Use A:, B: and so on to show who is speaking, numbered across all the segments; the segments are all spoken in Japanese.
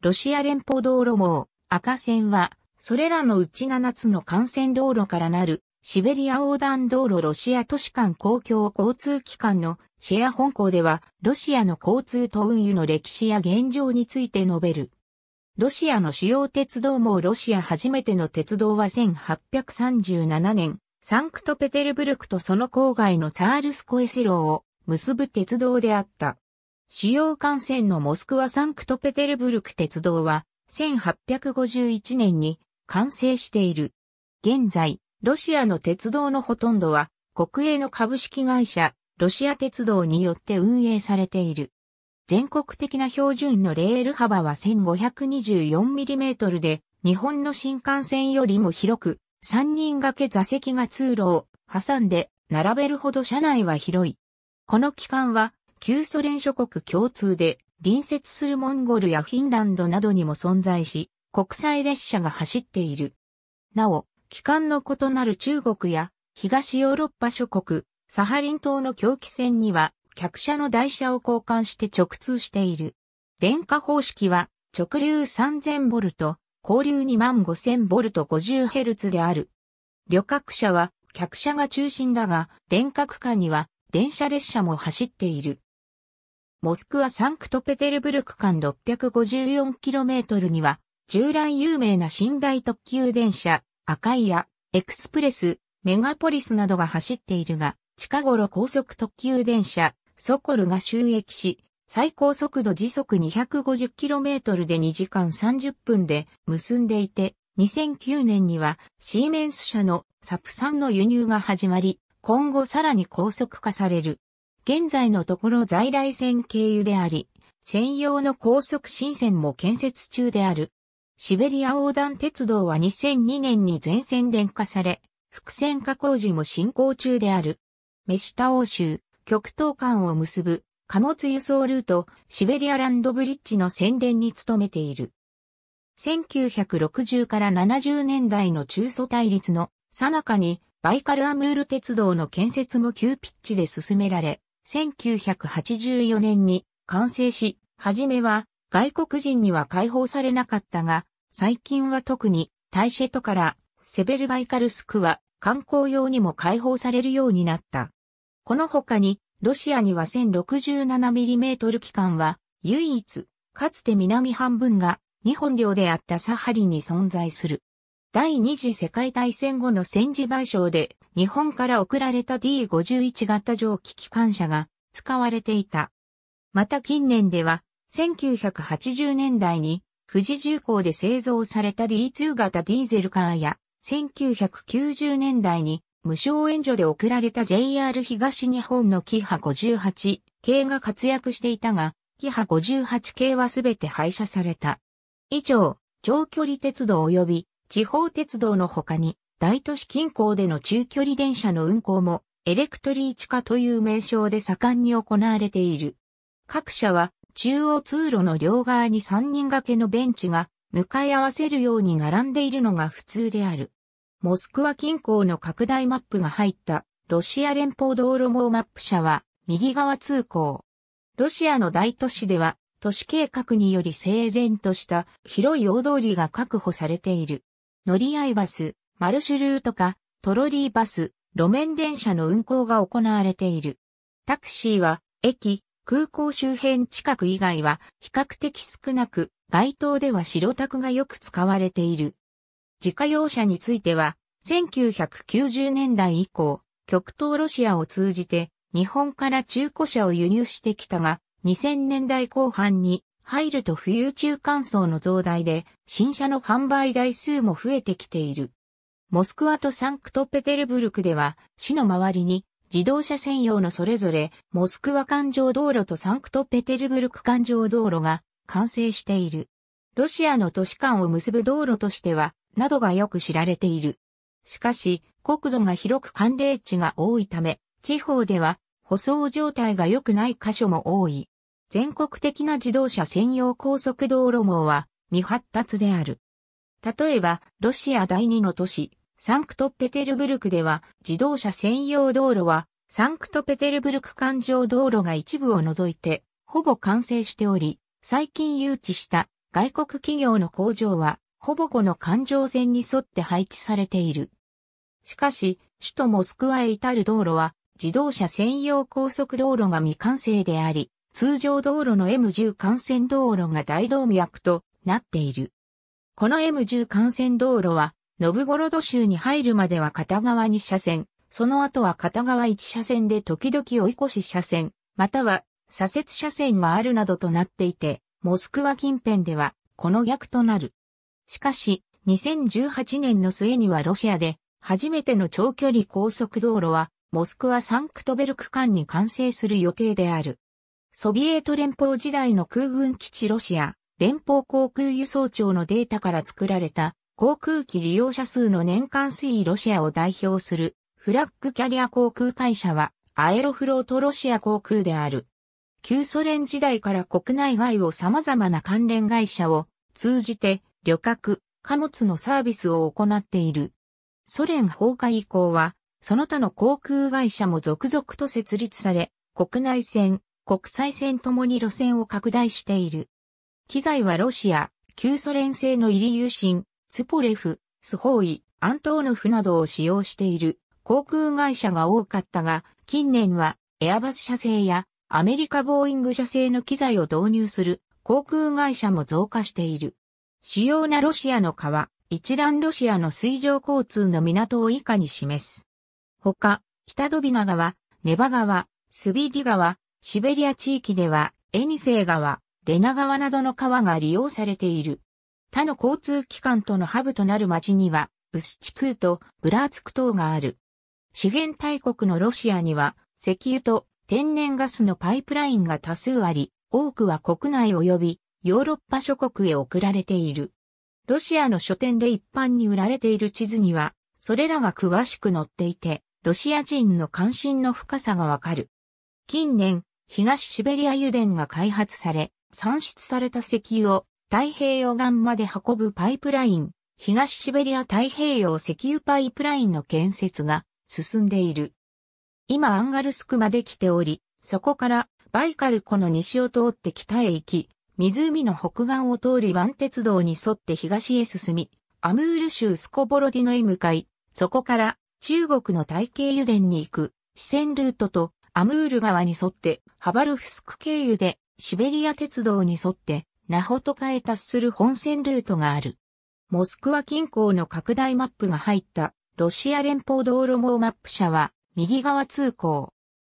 A: ロシア連邦道路網、赤線は、それらのうち7つの幹線道路からなる、シベリア横断道路ロシア都市間公共交通機関のシェア本校では、ロシアの交通と運輸の歴史や現状について述べる。ロシアの主要鉄道網ロシア初めての鉄道は1837年、サンクトペテルブルクとその郊外のツァールスコエセローを結ぶ鉄道であった。主要幹線のモスクワ・サンクトペテルブルク鉄道は、1851年に完成している。現在、ロシアの鉄道のほとんどは、国営の株式会社、ロシア鉄道によって運営されている。全国的な標準のレール幅は 1524mm で、日本の新幹線よりも広く、3人掛け座席が通路を挟んで並べるほど車内は広い。この期間は旧ソ連諸国共通で、隣接するモンゴルやフィンランドなどにも存在し、国際列車が走っている。なお、機関の異なる中国や東ヨーロッパ諸国、サハリン島の狂気船には客車の台車を交換して直通している。電化方式は直流3000ボルト、交流2万5000ボルト50ヘルツである。旅客車は客車が中心だが、電化区間には電車列車も走っている。モスクワ・サンクトペテルブルク間 654km には、従来有名な寝台特急電車、赤イや、エクスプレス、メガポリスなどが走っているが、近頃高速特急電車、ソコルが収益し、最高速度時速 250km で2時間30分で結んでいて、2009年にはシーメンス社のサプサンの輸入が始まり、今後さらに高速化される。現在のところ在来線経由であり、専用の高速新線も建設中である。シベリア横断鉄道は2002年に全線電化され、伏線加工時も進行中である。メシタ欧州、極東間を結ぶ貨物輸送ルート、シベリアランドブリッジの宣伝に努めている。1960から70年代の中蘇対立の最中にバイカルアムール鉄道の建設も急ピッチで進められ、1984年に完成し、はじめは外国人には解放されなかったが、最近は特にタイシェトからセベルバイカルスクは観光用にも解放されるようになった。この他に、ロシアには 1067mm 機関は唯一、かつて南半分が日本領であったサハリに存在する。第二次世界大戦後の戦時賠償で日本から送られた D51 型蒸気機関車が使われていた。また近年では1980年代に富士重工で製造された D2 型ディーゼルカーや1990年代に無償援助で送られた JR 東日本のキハ58系が活躍していたが、キハ58系はすべて廃車された。以上、長距離鉄道及び地方鉄道の他に、大都市近郊での中距離電車の運行も、エレクトリー地下という名称で盛んに行われている。各社は、中央通路の両側に3人掛けのベンチが、向かい合わせるように並んでいるのが普通である。モスクワ近郊の拡大マップが入った、ロシア連邦道路網マップ社は、右側通行。ロシアの大都市では、都市計画により整然とした広い大通りが確保されている。乗り合いバス、マルシュルートか、トロリーバス、路面電車の運行が行われている。タクシーは、駅、空港周辺近く以外は比較的少なく、街頭では白タクがよく使われている。自家用車については、1990年代以降、極東ロシアを通じて、日本から中古車を輸入してきたが、2000年代後半に入ると冬中間層の増大で、新車の販売台数も増えてきている。モスクワとサンクトペテルブルクでは、市の周りに自動車専用のそれぞれ、モスクワ環状道路とサンクトペテルブルク環状道路が完成している。ロシアの都市間を結ぶ道路としては、などがよく知られている。しかし、国土が広く寒冷地が多いため、地方では舗装状態が良くない箇所も多い。全国的な自動車専用高速道路網は未発達である。例えば、ロシア第二の都市、サンクトペテルブルクでは、自動車専用道路は、サンクトペテルブルク環状道路が一部を除いて、ほぼ完成しており、最近誘致した外国企業の工場は、ほぼこの環状線に沿って配置されている。しかし、首都モスクワへ至る道路は、自動車専用高速道路が未完成であり、通常道路の M10 幹線道路が大動脈となっている。この M10 幹線道路は、ノブゴロド州に入るまでは片側2車線、その後は片側1車線で時々追い越し車線、または左折車線があるなどとなっていて、モスクワ近辺ではこの逆となる。しかし、2018年の末にはロシアで初めての長距離高速道路はモスクワサンクトベルク間に完成する予定である。ソビエト連邦時代の空軍基地ロシア連邦航空輸送庁のデータから作られた航空機利用者数の年間推移ロシアを代表するフラッグキャリア航空会社はアエロフロートロシア航空である。旧ソ連時代から国内外を様々な関連会社を通じて旅客、貨物のサービスを行っている。ソ連崩壊以降は、その他の航空会社も続々と設立され、国内線、国際線ともに路線を拡大している。機材はロシア、旧ソ連製のイリユーシン、ツポレフ、スホーイ、アントーノフなどを使用している航空会社が多かったが、近年はエアバス社製やアメリカボーイング社製の機材を導入する航空会社も増加している。主要なロシアの川、一覧ロシアの水上交通の港を以下に示す。他、北ドビナ川、ネバ川、スビリ川、シベリア地域では、エニセイ川、レナ川などの川が利用されている。他の交通機関とのハブとなる町には、ウスチクーとブラーツク島がある。資源大国のロシアには、石油と天然ガスのパイプラインが多数あり、多くは国内及びヨーロッパ諸国へ送られている。ロシアの書店で一般に売られている地図には、それらが詳しく載っていて、ロシア人の関心の深さがわかる。近年、東シベリア油田が開発され、産出された石油を太平洋岸まで運ぶパイプライン、東シベリア太平洋石油パイプラインの建設が進んでいる。今アンガルスクまで来ており、そこからバイカル湖の西を通って北へ行き、湖の北岸を通り湾鉄道に沿って東へ進み、アムール州スコボロディノへ向かい、そこから中国の平洋油田に行く、四川ルートとアムール川に沿って、ハバルフスク経由で、シベリア鉄道に沿って、ナホトカへ達する本線ルートがある。モスクワ近郊の拡大マップが入った、ロシア連邦道路網マップ社は、右側通行。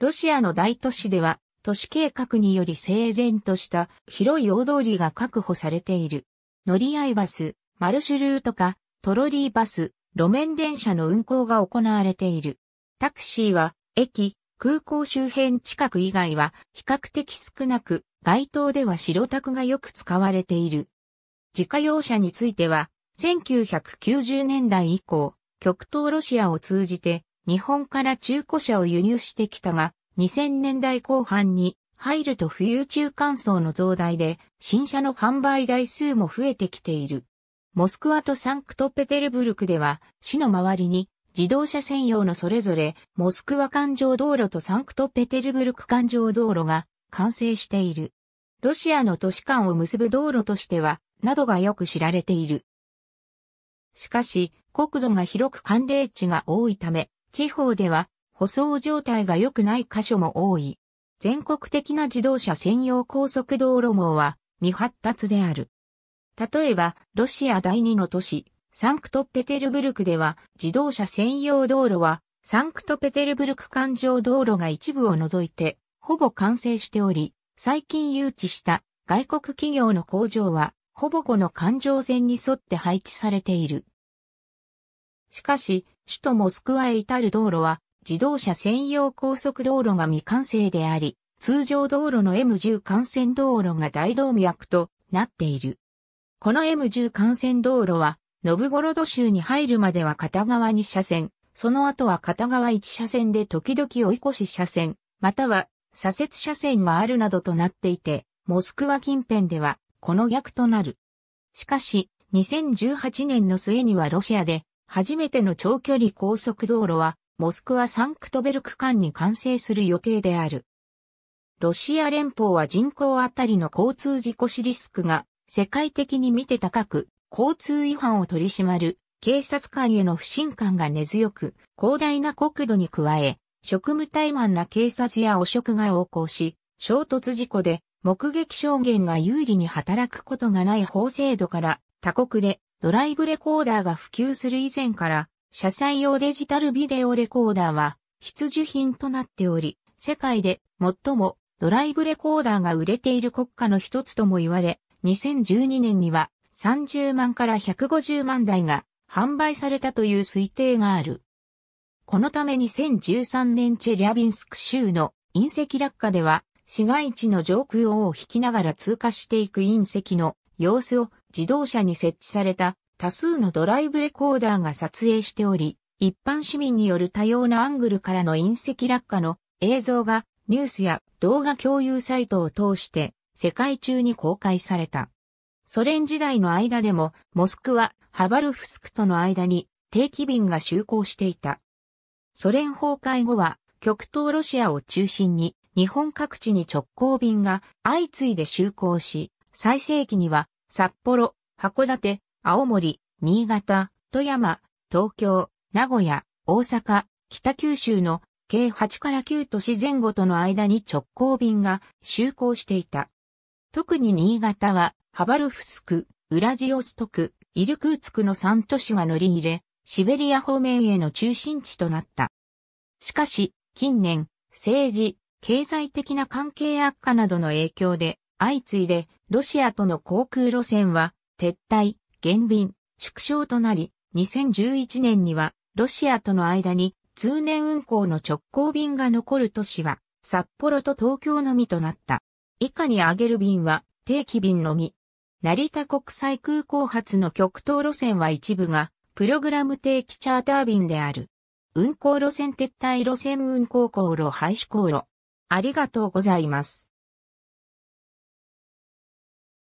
A: ロシアの大都市では、都市計画により整然とした広い大通りが確保されている。乗り合いバス、マルシュルートか、トロリーバス、路面電車の運行が行われている。タクシーは、駅、空港周辺近く以外は比較的少なく、街頭では白タクがよく使われている。自家用車については、1990年代以降、極東ロシアを通じて日本から中古車を輸入してきたが、2000年代後半に入ると冬中間層の増大で新車の販売台数も増えてきている。モスクワとサンクトペテルブルクでは市の周りに自動車専用のそれぞれ、モスクワ環状道路とサンクトペテルブルク環状道路が完成している。ロシアの都市間を結ぶ道路としては、などがよく知られている。しかし、国土が広く寒冷地が多いため、地方では、舗装状態が良くない箇所も多い。全国的な自動車専用高速道路網は未発達である。例えば、ロシア第二の都市、サンクトペテルブルクでは自動車専用道路はサンクトペテルブルク環状道路が一部を除いてほぼ完成しており、最近誘致した外国企業の工場はほぼこの環状線に沿って配置されている。しかし、首都モスクワへ至る道路は自動車専用高速道路が未完成であり、通常道路の M10 幹線道路が大動脈となっている。この M10 幹線道路はノブゴロド州に入るまでは片側2車線、その後は片側1車線で時々追い越し車線、または左折車線があるなどとなっていて、モスクワ近辺ではこの逆となる。しかし、2018年の末にはロシアで初めての長距離高速道路はモスクワサンクトベル区間に完成する予定である。ロシア連邦は人口あたりの交通事故死リスクが世界的に見て高く、交通違反を取り締まる警察官への不信感が根強く、広大な国土に加え、職務怠慢な警察や汚職が横行し、衝突事故で目撃証言が有利に働くことがない法制度から他国でドライブレコーダーが普及する以前から車載用デジタルビデオレコーダーは必需品となっており、世界で最もドライブレコーダーが売れている国家の一つとも言われ、2012年には30万から150万台が販売されたという推定がある。このため2013年チェリャビンスク州の隕石落下では市街地の上空を引きながら通過していく隕石の様子を自動車に設置された多数のドライブレコーダーが撮影しており、一般市民による多様なアングルからの隕石落下の映像がニュースや動画共有サイトを通して世界中に公開された。ソ連時代の間でも、モスクワ、ハバルフスクとの間に定期便が就航していた。ソ連崩壊後は、極東ロシアを中心に、日本各地に直行便が相次いで就航し、最盛期には、札幌、函館、青森、新潟、富山、東京、名古屋、大阪、北九州の計8から9都市前後との間に直行便が就航していた。特に新潟はハバルフスク、ウラジオストク、イルクーツクの3都市は乗り入れ、シベリア方面への中心地となった。しかし、近年、政治、経済的な関係悪化などの影響で、相次いで、ロシアとの航空路線は、撤退、減便、縮小となり、2011年には、ロシアとの間に、通年運行の直行便が残る都市は、札幌と東京のみとなった。以下に挙げる便は、定期便のみ。成田国際空港発の極東路線は一部が、プログラム定期チャーター便である。運行路線撤退路線運行航路廃止航路。ありがとうございます。